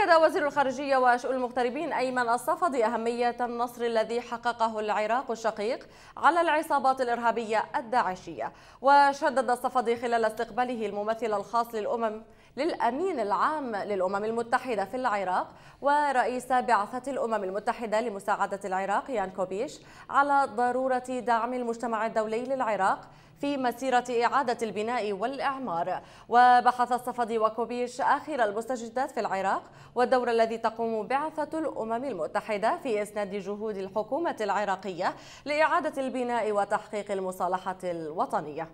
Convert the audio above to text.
أكد وزير الخارجية وشؤون المغتربين أيمن الصفدي أهمية النصر الذي حققه العراق الشقيق على العصابات الإرهابية الداعشية وشدد الصفدي خلال استقباله الممثل الخاص للأمم للأمين العام للأمم المتحدة في العراق ورئيس بعثة الأمم المتحدة لمساعدة العراق يان كوبيش على ضرورة دعم المجتمع الدولي للعراق في مسيرة إعادة البناء والإعمار وبحث الصفدي وكوبيش آخر المستجدات في العراق والدور الذي تقوم بعثة الأمم المتحدة في إسناد جهود الحكومة العراقية لإعادة البناء وتحقيق المصالحة الوطنية